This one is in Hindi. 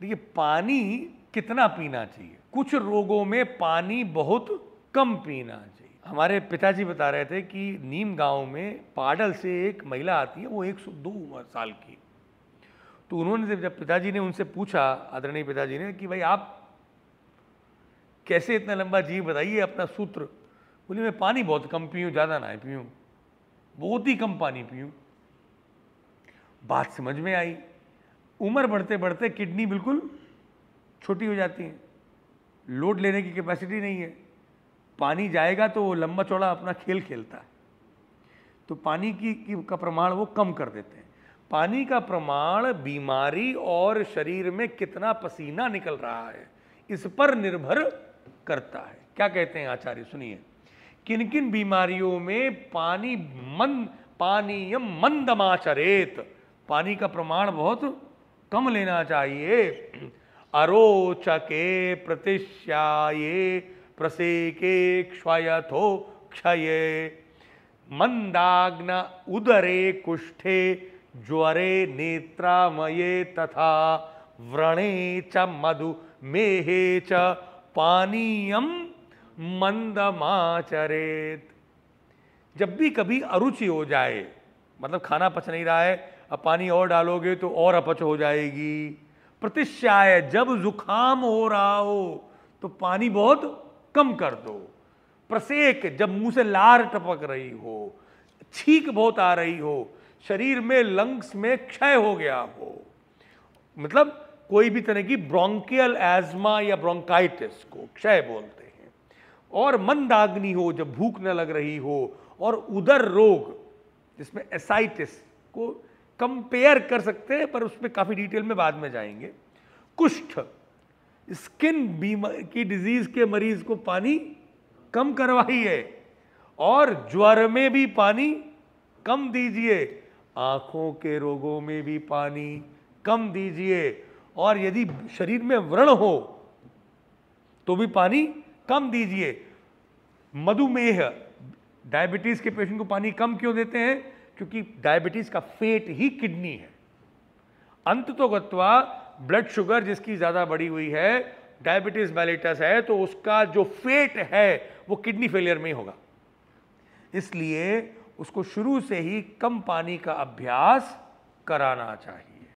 देखिए पानी कितना पीना चाहिए कुछ रोगों में पानी बहुत कम पीना चाहिए हमारे पिताजी बता रहे थे कि नीम गांव में पाडल से एक महिला आती है वो एक सौ दो उम्र साल की तो उन्होंने जब पिताजी ने उनसे पूछा आदरणीय पिताजी ने कि भाई आप कैसे इतना लंबा जीव बताइए अपना सूत्र बोलिए मैं पानी बहुत कम पीऊँ ज़्यादा ना पीऊँ बहुत ही कम पानी पीऊँ बात समझ में आई उम्र बढ़ते बढ़ते किडनी बिल्कुल छोटी हो जाती है लोड लेने की कैपेसिटी नहीं है पानी जाएगा तो वो लंबा चौड़ा अपना खेल खेलता है तो पानी की, की का प्रमाण वो कम कर देते हैं पानी का प्रमाण बीमारी और शरीर में कितना पसीना निकल रहा है इस पर निर्भर करता है क्या कहते हैं आचार्य सुनिए किन किन बीमारियों में पानी मन पानीयम मंदमाचरेत पानी का प्रमाण बहुत कम लेना चाहिए अरोचके के प्रतिश्याये प्रसेके क्षयथो क्षये मंदाग्न उदरे कुष्ठे ज्वरे नेत्रामये तथा व्रणे च मधु मेहे च पानीयम मंदमाचरेत जब भी कभी अरुचि हो जाए मतलब खाना पच नहीं रहा है अब पानी और डालोगे तो और अपच हो जाएगी प्रतिशाय जब जुखाम हो रहा हो तो पानी बहुत कम कर दो प्रसेक जब मुंह से लार टपक रही हो छीक बहुत आ रही हो शरीर में लंग्स में क्षय हो गया हो मतलब कोई भी तरह की ब्रोंकियल एज्मा या ब्रोंकाइटिस को क्षय बोलते हैं और मंदाग्नि हो जब भूख न लग रही हो और उदर रोग जिसमें एसाइटिस को कंपेयर कर सकते हैं पर उसमें काफ़ी डिटेल में बाद में जाएंगे कुष्ठ स्किन बीमार की डिजीज़ के मरीज को पानी कम करवाइए और ज्वर में भी पानी कम दीजिए आँखों के रोगों में भी पानी कम दीजिए और यदि शरीर में व्रण हो तो भी पानी कम दीजिए मधुमेह डायबिटीज़ के पेशेंट को पानी कम क्यों देते हैं क्योंकि डायबिटीज़ का फेट ही किडनी है अंत तो गत्वा ब्लड शुगर जिसकी ज़्यादा बढ़ी हुई है डायबिटीज़ मेलेटस है तो उसका जो फेट है वो किडनी फेलियर में ही होगा इसलिए उसको शुरू से ही कम पानी का अभ्यास कराना चाहिए